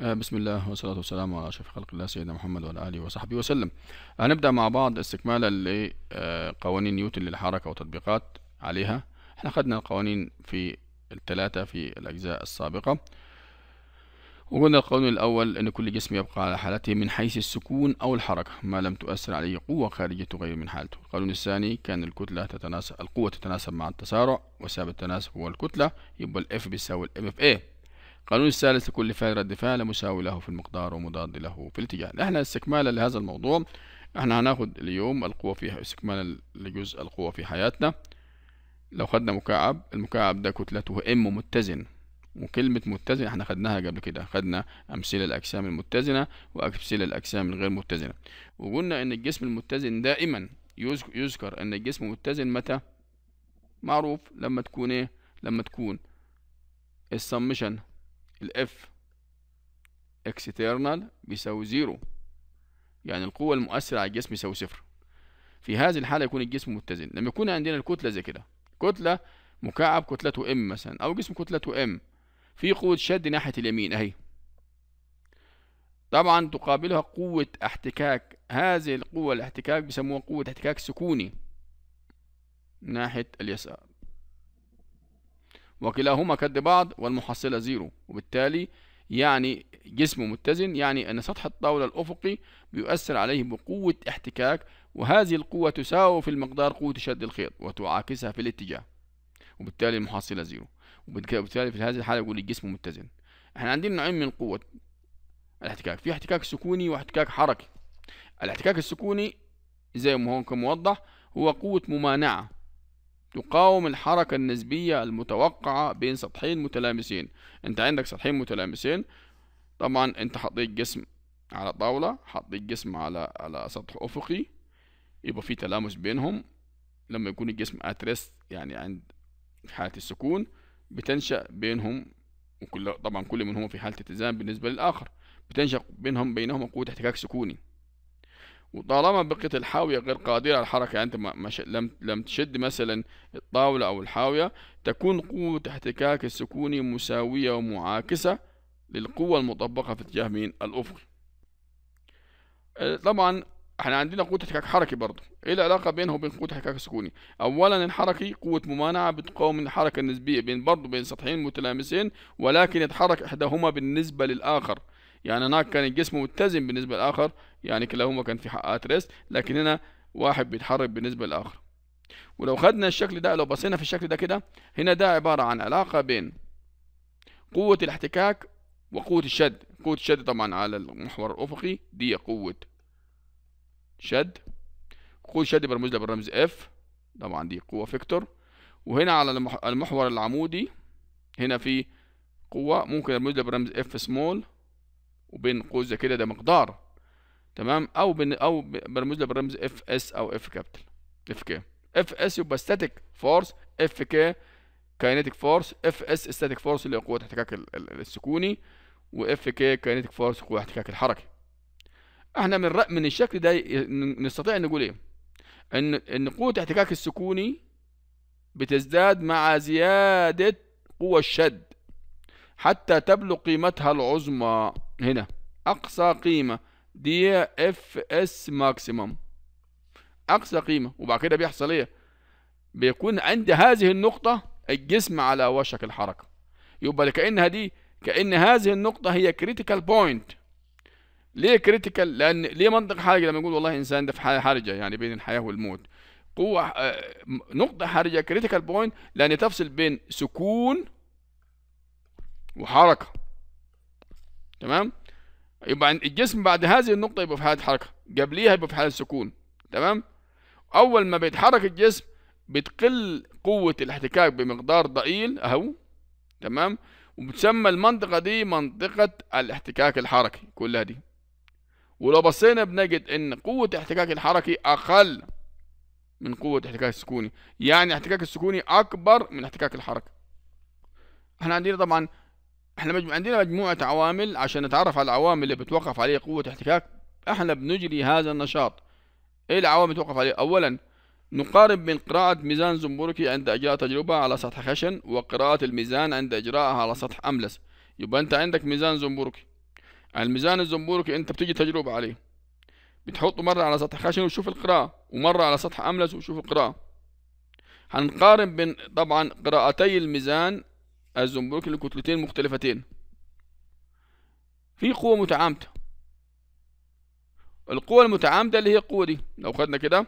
آه، بسم الله والصلاة والسلام على أشرف خلق الله سيدنا محمد وعلى آله وصحبه وسلم هنبدأ مع بعض استكمالا لقوانين آه، نيوتن للحركة وتطبيقات عليها احنا خدنا القوانين في الثلاثة في الأجزاء السابقة وقلنا القانون الأول أن كل جسم يبقى على حالته من حيث السكون أو الحركة ما لم تؤثر عليه قوة خارجية تغير من حالته القانون الثاني كان الكتلة تتناسب القوة تتناسب مع التسارع وسبب التناسب هو الكتلة يبقى الإف F بيساوي في إيه. القانون الثالث لكل فعل رد فعل مساوي له في المقدار ومضاد له في الاتجاه احنا استكمالا لهذا الموضوع احنا هناخد اليوم القوة في استكمالا لجزء القوة في حياتنا لو خدنا مكعب المكعب ده كتلته ام متزن وكلمة متزن احنا خدناها قبل كده خدنا أمثلة الأجسام المتزنة وأمثلة الأجسام الغير متزنة وقلنا إن الجسم المتزن دائما يذكر إن الجسم متزن متى معروف لما تكون إيه لما تكون السمشن الاف اكسترنال بيساوي زيرو يعني القوة المؤثرة على الجسم يساوي صفر في هذه الحالة يكون الجسم متزن لما يكون عندنا الكتلة زي كده كتلة مكعب كتلته ام مثلا او جسم كتلته ام في قوة شد ناحية اليمين اهي طبعا تقابلها قوة احتكاك هذه القوة الاحتكاك بيسموها قوة احتكاك سكوني ناحية اليسار وكلاهما كد بعض والمحصلة زيرو وبالتالي يعني جسمه متزن يعني أن سطح الطاولة الأفقي بيؤثر عليه بقوة احتكاك وهذه القوة تساوي في المقدار قوة شد الخيط وتعاكسها في الاتجاه وبالتالي المحصلة زيرو وبالتالي في هذه الحالة يقول الجسم متزن احنا عندنا نوعين من قوة الاحتكاك في احتكاك سكوني واحتكاك حركي الاحتكاك السكوني زي ما هو كموضح موضح هو قوة ممانعة تقاوم الحركة النسبية المتوقعة بين سطحين متلامسين انت عندك سطحين متلامسين طبعا انت حطيت جسم على طاولة حطيت جسم على على سطح أفقي يبقى في تلامس بينهم لما يكون الجسم اتريست يعني عند في حالة السكون بتنشأ بينهم وكل طبعا كل منهما في حالة اتزان بالنسبة للآخر بتنشأ بينهم بينهما قوة احتكاك سكوني وطالما بقيت الحاوية غير قادرة على الحركة يعني أنت ما لم لم تشد مثلا الطاولة أو الحاوية تكون قوة احتكاك السكوني مساوية ومعاكسة للقوة المطبقة في اتجاه مين الأفقي آه، طبعا احنا عندنا قوة احتكاك حركي برضه ايه العلاقة بينه وبين قوة احتكاك السكوني اولا الحركي قوة ممانعة بتقاوم الحركة النسبية بين برضه بين سطحين متلامسين ولكن يتحرك احداهما بالنسبة للآخر يعني هناك كان الجسم متزن بالنسبة للآخر يعني كلاهما كان في حقات ريست لكن هنا واحد بيتحرك بالنسبة للآخر ولو خدنا الشكل ده لو بصينا في الشكل ده كده هنا ده عبارة عن علاقة بين قوة الاحتكاك وقوة الشد قوة الشد طبعا على المحور الأفقي دي قوة شد قوة الشد برمز لها بالرمز اف طبعا دي قوة فيكتور وهنا على المحور العمودي هنا في قوة ممكن ارمز لها بالرمز اف سمول وبين قوسه كده ده مقدار تمام او بن او برمز له بالرمز اف اس او اف كابيتال اف كي اف اس يبقى ستاتيك فورس اف كي كاينتيك فورس اف اس ستاتيك فورس اللي هي قوه احتكاك السكوني واف كي كاينتيك فورس قوه احتكاك الحركي احنا من من الشكل ده نستطيع نقول ايه ان ان قوه احتكاك السكوني بتزداد مع زياده قوه الشد حتى تبلغ قيمتها العظمى هنا أقصى قيمة دي اف اس ماكسيمم أقصى قيمة وبعد كده بيحصل إيه؟ بيكون عند هذه النقطة الجسم على وشك الحركة يبقى لكانها دي كأن هذه النقطة هي كريتيكال بوينت ليه كريتيكال؟ لأن ليه منطق حرج لما نقول والله إنسان ده في حالة حرجة يعني بين الحياة والموت قوة آه، نقطة حرجة كريتيكال بوينت لأن تفصل بين سكون وحركة تمام يبقى الجسم بعد هذه النقطة يبقى في حالة حركة قبليها يبقى في حالة سكون تمام أول ما بيتحرك الجسم بتقل قوة الاحتكاك بمقدار ضئيل أهو تمام وبتسمى المنطقة دي منطقة الاحتكاك الحركي كلها دي ولو بصينا بنجد إن قوة الاحتكاك الحركي أقل من قوة الاحتكاك السكوني يعني الاحتكاك السكوني أكبر من الاحتكاك الحركي احنا عندنا طبعا احنا عندنا مجموعة عوامل عشان نتعرف على العوامل اللي بتوقف عليه قوة احتكاك احنا بنجري هذا النشاط ايه العوامل اللي بتوقف عليه اولا نقارب بين قراءة ميزان زنبوركي عند إجراء تجربة على سطح خشن وقراءة الميزان عند إجراءها على سطح أملس يبقى أنت عندك ميزان زنبوركي الميزان الزنبوركي أنت بتجي تجربة عليه بتحطه مرة على سطح خشن وتشوف القراءة ومرة على سطح أملس وتشوف القراءة هنقارن بين طبعا قراءتي الميزان الزنبرك لكتلتين مختلفتين في قوة متعامدة القوة المتعامدة اللي هي القوة دي لو خدنا كده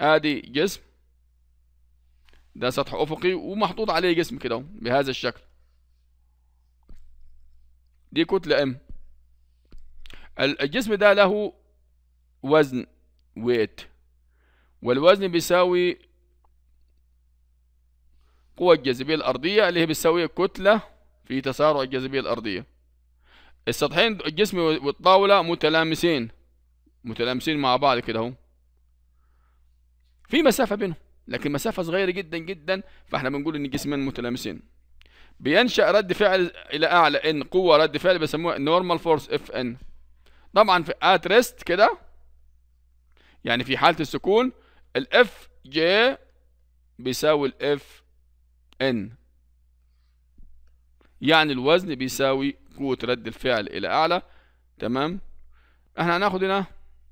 ادي جسم ده سطح افقي ومحطوط عليه جسم كده بهذا الشكل دي كتلة ام الجسم ده له وزن ويت والوزن بيساوي قوة الجاذبية الأرضية اللي هي بتساوي كتلة في تسارع الجاذبية الأرضية السطحين الجسم والطاولة متلامسين متلامسين مع بعض كده اهو في مسافة بينهم لكن مسافة صغيرة جدا جدا فاحنا بنقول ان الجسمين متلامسين بينشأ رد فعل الى اعلى ان قوة رد فعل بيسموها نورمال فورس اف ان طبعا في ات ريست كده يعني في حالة السكون الاف جي بيساوي الاف N يعني الوزن بيساوي قوة رد الفعل إلى أعلى تمام احنا هناخد هنا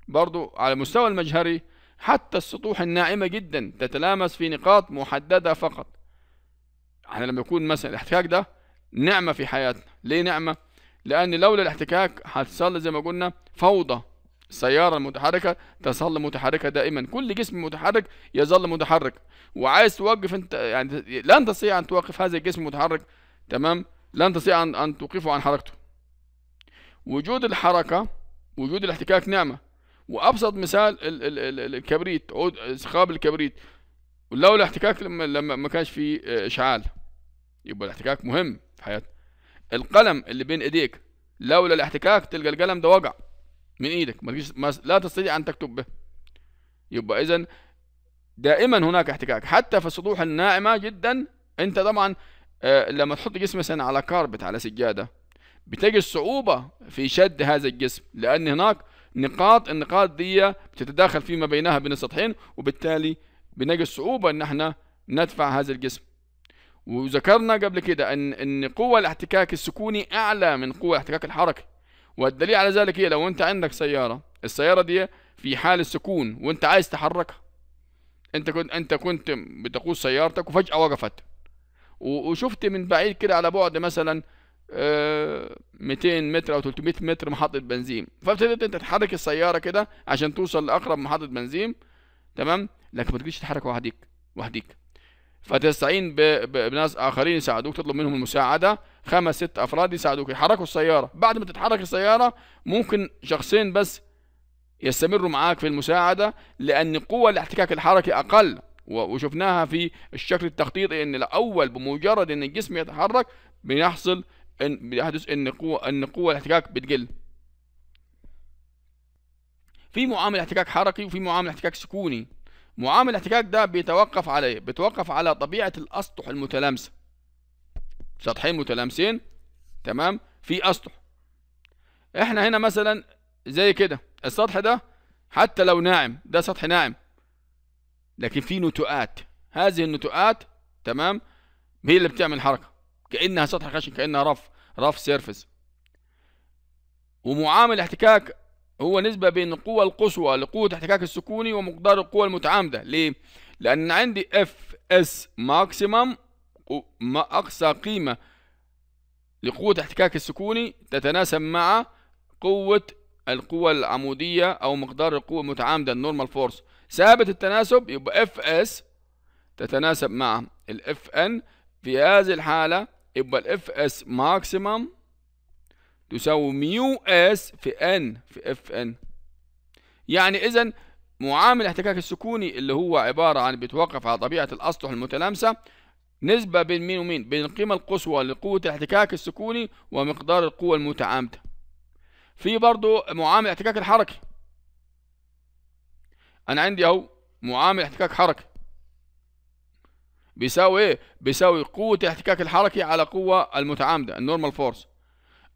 برضو على مستوى المجهري حتى السطوح الناعمة جدا تتلامس في نقاط محددة فقط احنا لما يكون مثلا الاحتكاك ده نعمة في حياتنا ليه نعمة؟ لأن لولا الاحتكاك هتصل زي ما قلنا فوضى السيارة المتحركة تظل متحركة دائما كل جسم متحرك يظل متحرك وعايز توقف انت يعني لن تستطيع ان توقف هذا الجسم المتحرك تمام لن تستطيع ان, أن توقفه عن حركته وجود الحركة وجود الاحتكاك نعمة وابسط مثال ال ال ال الكبريت سخاب الكبريت ولولا الاحتكاك لما, لما ما كانش فيه آه، اشعال يبقى الاحتكاك مهم في حياتنا القلم اللي بين ايديك لولا الاحتكاك تلقى القلم ده وقع من ايدك ما تجيش ما لا تستطيع ان تكتب به يبقى اذا دائما هناك احتكاك حتى في السطوح الناعمه جدا انت طبعا آه، لما تحط جسم مثلا على كاربت على سجاده بتجي الصعوبه في شد هذا الجسم لان هناك نقاط النقاط دي بتتداخل فيما بينها بين السطحين وبالتالي بنجي الصعوبه ان احنا ندفع هذا الجسم وذكرنا قبل كده ان ان قوه الاحتكاك السكوني اعلى من قوه الاحتكاك الحركي والدليل على ذلك هي لو انت عندك سيارة السيارة دي في حال السكون وانت عايز تحركها انت كنت انت كنت بتقود سيارتك وفجأة وقفت وشفت من بعيد كده على بعد مثلا 200 آه، متر او 300 متر محطة بنزين فابتديت انت تحرك السيارة كده عشان توصل لاقرب محطة بنزين تمام لكن ما تجيش تحرك وحديك وحديك فتستعين بناس آخرين يساعدوك تطلب منهم المساعدة خمس ست أفراد يساعدوك يحركوا السيارة بعد ما تتحرك السيارة ممكن شخصين بس يستمروا معاك في المساعدة لأن قوة الاحتكاك الحركي أقل وشفناها في الشكل التخطيطي ان الاول بمجرد ان الجسم يتحرك بيحصل ان بيحدث ان قوه ان قوه الاحتكاك بتقل في معامل احتكاك حركي وفي معامل احتكاك سكوني معامل الاحتكاك ده بيتوقف على ايه بيتوقف على طبيعه الاسطح المتلامسه سطحين متلامسين تمام في اسطح احنا هنا مثلا زي كده السطح ده حتى لو ناعم ده سطح ناعم لكن في نتوءات هذه النتوءات تمام هي اللي بتعمل حركه كانها سطح خشن كانها رف رف سيرفس ومعامل الاحتكاك هو نسبة بين القوة القصوى لقوة احتكاك السكوني ومقدار القوة المتعامدة ليه؟ لأن عندي اف اس ماكسيمم أقصى قيمة لقوة احتكاك السكوني تتناسب مع قوة القوة العمودية أو مقدار القوة المتعامدة النورمال فورس ثابت التناسب يبقى اف اس تتناسب مع الاف ان في هذه الحالة يبقى الاف اس ماكسيمم تساوي ميو اس في ان في اف ان يعني اذا معامل الاحتكاك السكوني اللي هو عبارة عن بيتوقف على طبيعة الأسطح المتلامسة نسبة بين مين ومين بين القيمة القصوى لقوة الاحتكاك السكوني ومقدار القوة المتعامدة في برضه معامل احتكاك الحركي أنا عندي أهو معامل احتكاك حركي بيساوي إيه؟ بيساوي قوة الاحتكاك الحركي على قوة المتعامدة النورمال فورس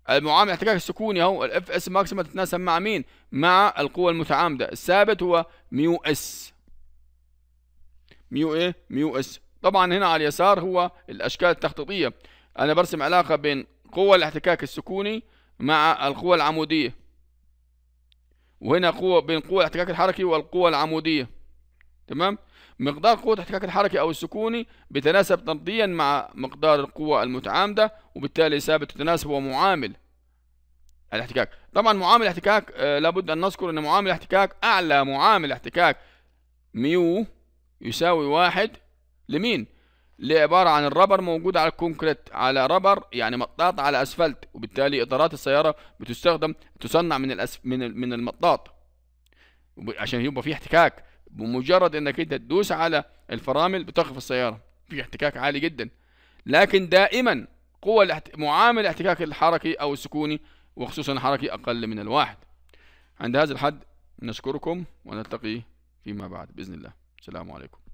المعامل الاحتكاك السكوني اهو الاف اس ماكسيما تتناسب مع مين؟ مع القوة المتعامدة، الثابت هو ميو اس. ميو ايه؟ ميو اس. طبعا هنا على اليسار هو الاشكال التخطيطية. انا برسم علاقة بين قوة الاحتكاك السكوني مع القوة العمودية. وهنا قوة بين قوة الاحتكاك الحركي والقوة العمودية. تمام مقدار قوة الاحتكاك الحركي أو السكوني بيتناسب طرديا مع مقدار القوة المتعامدة وبالتالي ثابت التناسب ومعامل الاحتكاك طبعا معامل الاحتكاك آه، لابد أن نذكر أن معامل الاحتكاك أعلى معامل احتكاك ميو يساوي واحد لمين لعبارة عن الربر موجود على الكونكريت على ربر يعني مطاط على أسفلت وبالتالي إطارات السيارة بتستخدم تصنع من الأسف من من المطاط عشان يبقى فيه احتكاك بمجرد انك انت تدوس على الفرامل بتقف السياره في احتكاك عالي جدا لكن دائما قوة الاحت... معامل الاحتكاك الحركي او السكوني وخصوصا الحركي اقل من الواحد عند هذا الحد نشكركم ونلتقي فيما بعد باذن الله السلام عليكم